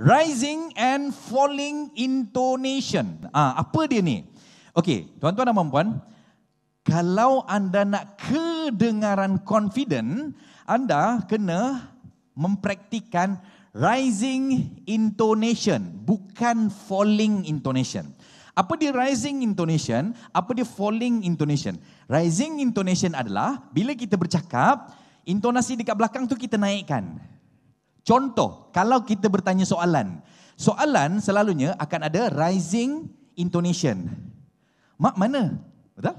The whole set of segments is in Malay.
Rising and falling intonation. ha, apa dia ni? Okey, tuan-tuan dan puan-puan, kalau anda nak kedengaran confident, anda kena mempraktikan rising intonation, bukan falling intonation. Apa dia rising intonation? Apa dia falling intonation? Rising intonation adalah bila kita bercakap, intonasi dekat belakang tu kita naikkan. Contoh, kalau kita bertanya soalan, soalan selalunya akan ada rising intonation. Mak mana? Betul?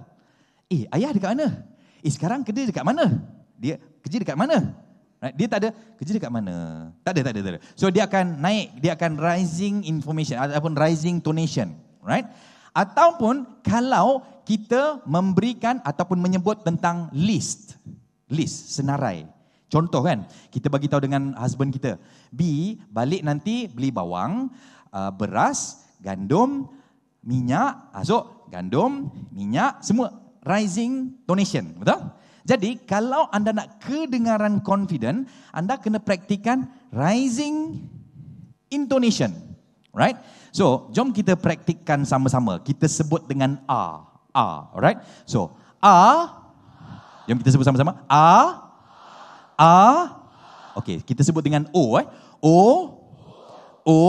Eh, ayah dekat mana? Eh, sekarang kerja dekat mana? Dia kerja dekat mana? Right? Dia tak ada kerja dekat mana. Tak ada, tak ada, tak ada. So dia akan naik, dia akan rising information ataupun rising tonation, right? Ataupun kalau kita memberikan ataupun menyebut tentang list, list senarai. Contoh kan, kita bagi tahu dengan husband kita. B, balik nanti beli bawang, uh, beras, gandum, minyak. Ah, so, gandum, minyak, semua rising donation. Betul? Jadi, kalau anda nak kedengaran confident, anda kena praktikan rising intonation. Right? So, jom kita praktikan sama-sama. Kita sebut dengan A. A. Alright? So, A. Jom kita sebut sama-sama. A. A. A. Okey, kita sebut dengan O eh. O. O.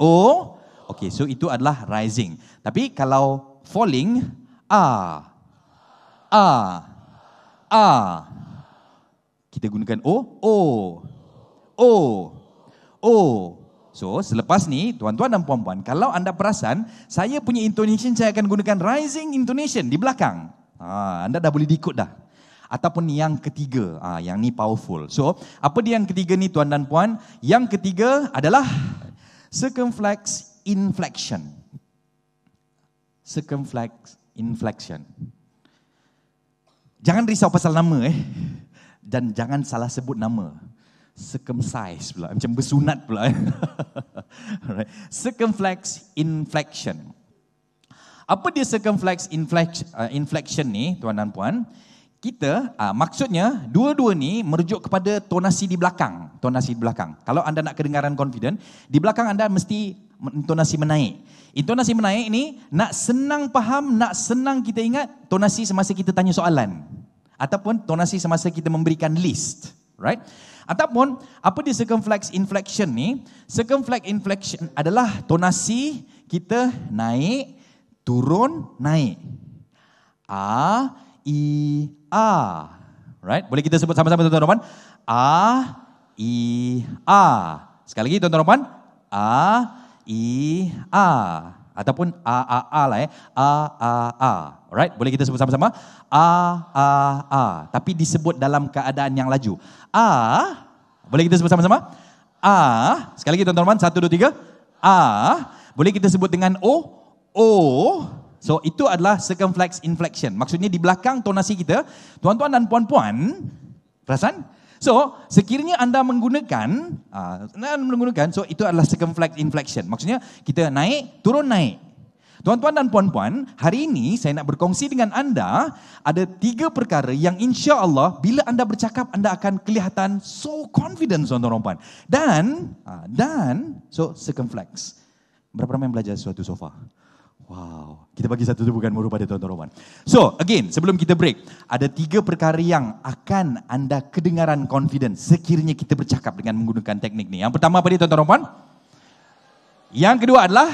O. Okey, so itu adalah rising. Tapi kalau falling, A. A. A. Kita gunakan O. O. O. O. So, selepas ni, tuan-tuan dan puan-puan, kalau anda perasan, saya punya intonation, saya akan gunakan rising intonation di belakang. Ha, anda dah boleh diikut dah ataupun yang ketiga ah yang ni powerful so apa dia yang ketiga ni tuan dan puan yang ketiga adalah circumflex inflection circumflex inflection jangan risau pasal nama eh dan jangan salah sebut nama circumcise pula macam bersunat pula eh. circumflex inflection apa dia circumflex ah, inflection ni tuan dan puan kita uh, maksudnya dua-dua ni merujuk kepada tonasi di belakang tonasi di belakang kalau anda nak kedengaran confident di belakang anda mesti intonasi menaik intonasi menaik ni nak senang faham nak senang kita ingat tonasi semasa kita tanya soalan ataupun tonasi semasa kita memberikan list right ataupun apa di circumflex inflection ni circumflex inflection adalah tonasi kita naik turun naik a i a right boleh kita sebut sama-sama tuan-tuan puan a i a sekali lagi tuan-tuan puan a i a ataupun a a a lah eh a a a right boleh kita sebut sama-sama a a a tapi disebut dalam keadaan yang laju a boleh kita sebut sama-sama a sekali lagi tuan-tuan puan 1 2 3 a boleh kita sebut dengan o o So itu adalah circumflex inflection. Maksudnya di belakang tonasi kita, tuan-tuan dan puan-puan, perasan? So sekiranya anda menggunakan, uh, menggunakan, so itu adalah circumflex inflection. Maksudnya kita naik, turun naik. Tuan-tuan dan puan-puan, hari ini saya nak berkongsi dengan anda ada tiga perkara yang insya Allah bila anda bercakap anda akan kelihatan so confident tuan-tuan dan puan. Dan ah, dan so circumflex. Berapa ramai yang belajar sesuatu so far? Wow, kita bagi satu tubuhkan muru pada tuan-tuan Roman. So, again, sebelum kita break, ada tiga perkara yang akan anda kedengaran confident sekiranya kita bercakap dengan menggunakan teknik ni. Yang pertama apa dia tuan-tuan Roman? Yang kedua adalah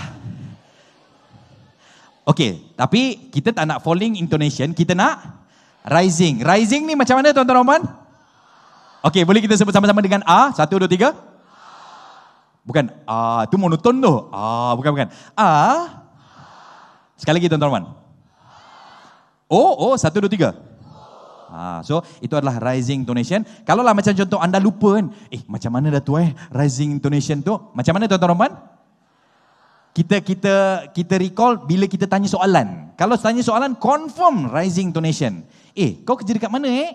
Okay, tapi kita tak nak falling intonation, kita nak rising. Rising ni macam mana tuan-tuan Roman? Okay, boleh kita sebut sama-sama dengan A? Satu, dua, tiga. Bukan A, tu monoton tu. A, ah, bukan, bukan. A, Sekali lagi tuan-tuan. Oh, oh, satu, dua, tiga. Ha, so, itu adalah rising intonation Kalau lah macam contoh anda lupa kan, eh macam mana dah tu eh rising intonation tu? Macam mana tuan-tuan rompan? Kita, kita, kita recall bila kita tanya soalan. Kalau tanya soalan, confirm rising intonation Eh, kau kerja dekat mana eh?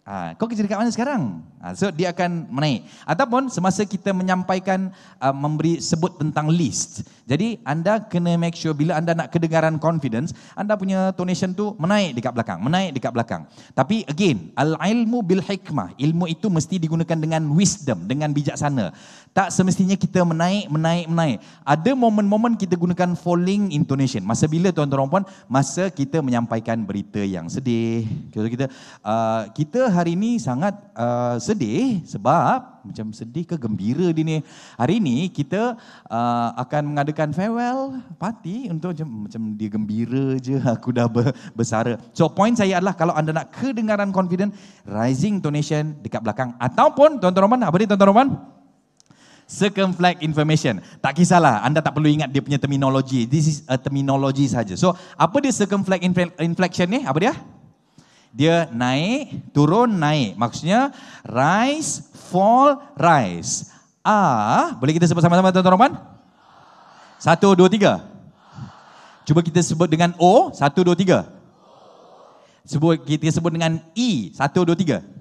Ha, kau kerja dekat mana sekarang? Ha, so dia akan menaik. Ataupun semasa kita menyampaikan, uh, memberi sebut tentang list. Jadi anda kena make sure bila anda nak kedengaran confidence, anda punya tonation tu menaik dekat belakang. Menaik dekat belakang. Tapi again, al-ilmu bil-hikmah. Ilmu itu mesti digunakan dengan wisdom, dengan bijaksana. Tak semestinya kita menaik, menaik, menaik. Ada momen-momen kita gunakan falling intonation. Masa bila tuan-tuan dan puan? Masa kita menyampaikan berita yang sedih. Kita, uh, kita hari ini sangat uh, sedih sebab macam sedih ke gembira dia ni. Hari ini kita uh, akan mengadakan farewell party untuk macam, macam dia gembira je aku dah ber, bersara. So point saya adalah kalau anda nak kedengaran confident, rising donation dekat belakang ataupun tuan-tuan Roman, apa dia tuan-tuan Roman? Circumflex information. Tak kisahlah, anda tak perlu ingat dia punya terminologi. This is a terminology saja. So, apa dia second circumflex inflection ni? Apa dia? Apa dia? Dia naik, turun, naik. Maksudnya rise, fall, rise. Ah, boleh kita sebut sama-sama tuan-tuan Roman? Satu, dua, tiga. Cuba kita sebut dengan O, satu, dua, tiga. Sebut, kita sebut dengan i e. satu, dua, tiga. Satu, dua, tiga.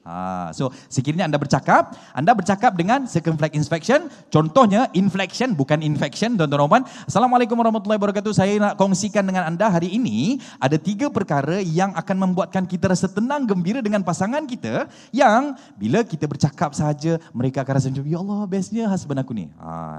Ha, so sekiranya anda bercakap, anda bercakap dengan circumflex inflection. Contohnya inflection bukan infection, tuan-tuan dan puan. Assalamualaikum warahmatullahi wabarakatuh. Saya nak kongsikan dengan anda hari ini ada tiga perkara yang akan membuatkan kita rasa tenang gembira dengan pasangan kita yang bila kita bercakap sahaja mereka akan rasa macam ya Allah bestnya husband aku ni. Ha.